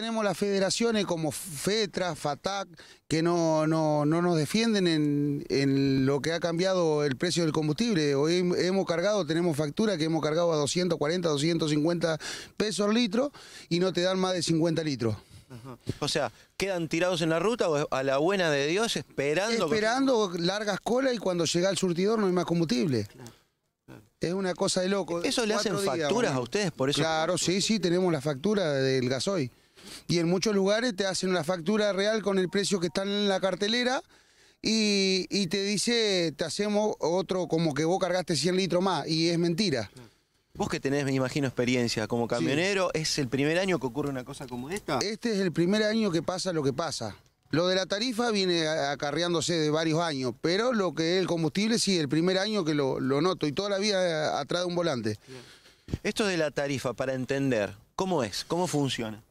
tenemos las federaciones como FETRA, FATAC, que no, no, nos defienden en, en, lo que ha cambiado el precio del combustible. Hoy hemos cargado, tenemos factura que hemos cargado a 240, 250 pesos al litro y no te dan más de 50 litros. O sea, ¿quedan tirados en la ruta a la buena de Dios esperando? Esperando largas colas y cuando llega el surtidor no hay más combustible. Es una cosa de loco. ¿Eso le hacen facturas a ustedes por eso? Claro, sí, sí, tenemos la factura del gasoil y en muchos lugares te hacen una factura real con el precio que está en la cartelera y, te dice, te hacemos otro como que vos cargaste 100 litros más y es mentira. Vos que tenés, me imagino, experiencia como camionero, ¿es el primer año que ocurre una cosa como esta? Este es el primer año que pasa lo que pasa. Lo de la tarifa viene acarreándose de varios años, pero lo que es el combustible, sí, el primer año que lo, noto y toda la vida atrás de un volante. Esto de la tarifa, para entender, ¿cómo es? ¿Cómo funciona?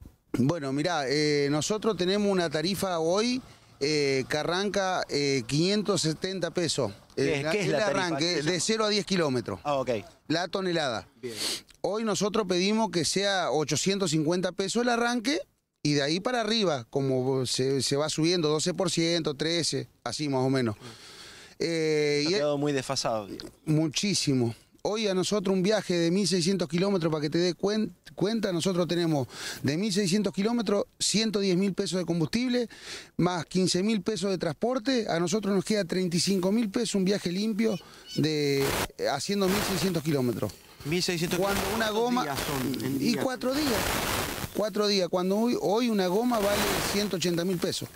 Bueno, mirá, eh, nosotros tenemos una tarifa hoy eh, que arranca 570 eh, pesos. ¿Qué, es el arranque de 0 a 10 kilómetros. Ah, ok. La tonelada. Hoy nosotros pedimos que sea 850 pesos el arranque y de ahí para arriba, como se, va subiendo 12%, 13%, así más o menos. ha quedado muy desfasado. Muchísimo. Hoy a nosotros un viaje de 1.600 kilómetros, para que te dé cuenta, nosotros tenemos de 1.600 kilómetros 110.000 pesos de combustible, más 15.000 pesos de transporte, a nosotros nos queda 35.000 pesos un viaje limpio de eh, haciendo 1.600 kilómetros. 1.600 Cuando una goma... y cuatro días. Cuatro días. Cuando hoy, hoy una goma vale 180.000 pesos.